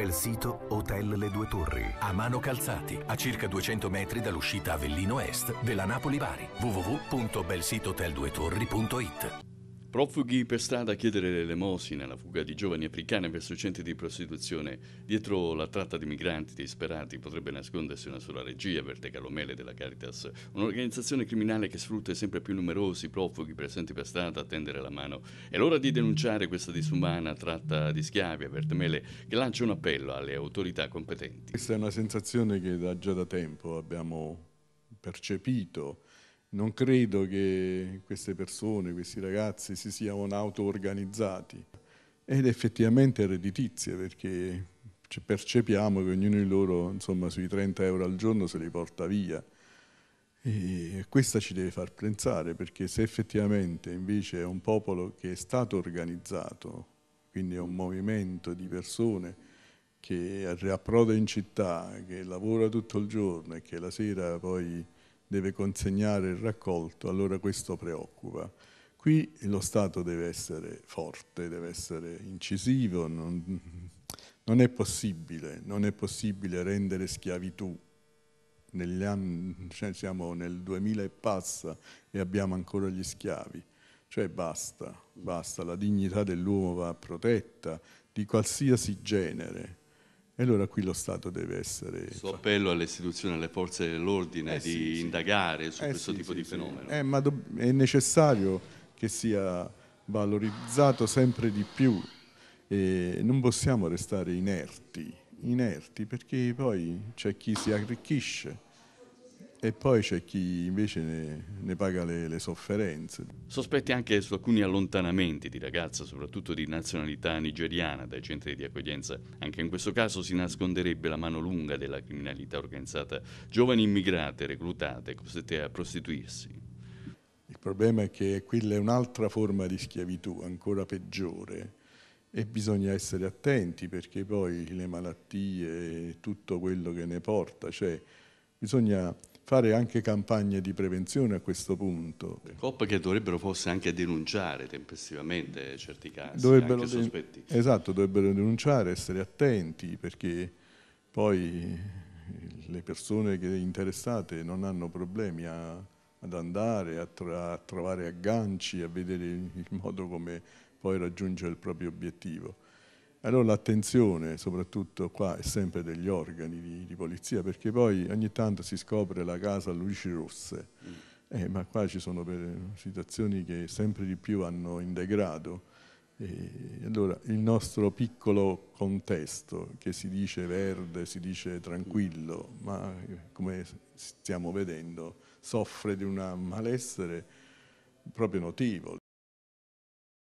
bel sito Hotel Le Due Torri, a mano calzati, a circa 200 metri dall'uscita Avellino Est della Napoli-Bari. torri.it Profughi per strada a chiedere l'elemosina, la fuga di giovani africani verso i centri di prostituzione. Dietro la tratta di migranti disperati potrebbe nascondersi una sola regia, avverte Calomele della Caritas, un'organizzazione criminale che sfrutta sempre più numerosi profughi presenti per strada a tendere la mano. È l'ora di denunciare questa disumana tratta di schiavi, avverte Mele, che lancia un appello alle autorità competenti. Questa è una sensazione che da, già da tempo abbiamo percepito non credo che queste persone, questi ragazzi si siano auto-organizzati ed effettivamente è redditizia perché percepiamo che ognuno di loro insomma, sui 30 euro al giorno se li porta via. E questa ci deve far pensare perché se effettivamente invece è un popolo che è stato organizzato, quindi è un movimento di persone che approda in città, che lavora tutto il giorno e che la sera poi deve consegnare il raccolto, allora questo preoccupa. Qui lo Stato deve essere forte, deve essere incisivo, non, non è possibile, non è possibile rendere schiavitù. Anni, cioè siamo nel 2000 e passa e abbiamo ancora gli schiavi. Cioè basta, basta, la dignità dell'uomo va protetta di qualsiasi genere, e allora qui lo Stato deve essere... Il suo appello alle istituzioni, alle forze dell'ordine eh di sì. indagare su eh questo sì, tipo di fenomeno. Eh, ma è necessario che sia valorizzato sempre di più e non possiamo restare inerti, inerti perché poi c'è chi si arricchisce e poi c'è chi invece ne, ne paga le, le, sofferenze. Sospetti anche su alcuni allontanamenti di ragazze, soprattutto di nazionalità nigeriana, dai centri di accoglienza. Anche in questo caso si nasconderebbe la mano lunga della criminalità organizzata, giovani immigrate reclutate, costrette a prostituirsi. Il problema è che quella è un'altra forma di schiavitù, ancora peggiore, e bisogna essere attenti perché poi le malattie e tutto quello che ne porta, cioè bisogna fare anche campagne di prevenzione a questo punto. COP che dovrebbero forse anche denunciare tempestivamente certi casi, dovrebbero anche sospetti. Esatto, dovrebbero denunciare, essere attenti perché poi le persone interessate non hanno problemi a, ad andare, a, tra, a trovare agganci, a vedere il modo come poi raggiungere il proprio obiettivo. Allora l'attenzione, soprattutto qua, è sempre degli organi di, di, polizia, perché poi ogni tanto si scopre la casa a luci rosse, mm. eh, ma qua ci sono situazioni che sempre di più hanno in degrado. E allora il nostro piccolo contesto, che si dice verde, si dice tranquillo, ma eh, come stiamo vedendo soffre di un malessere proprio notivo,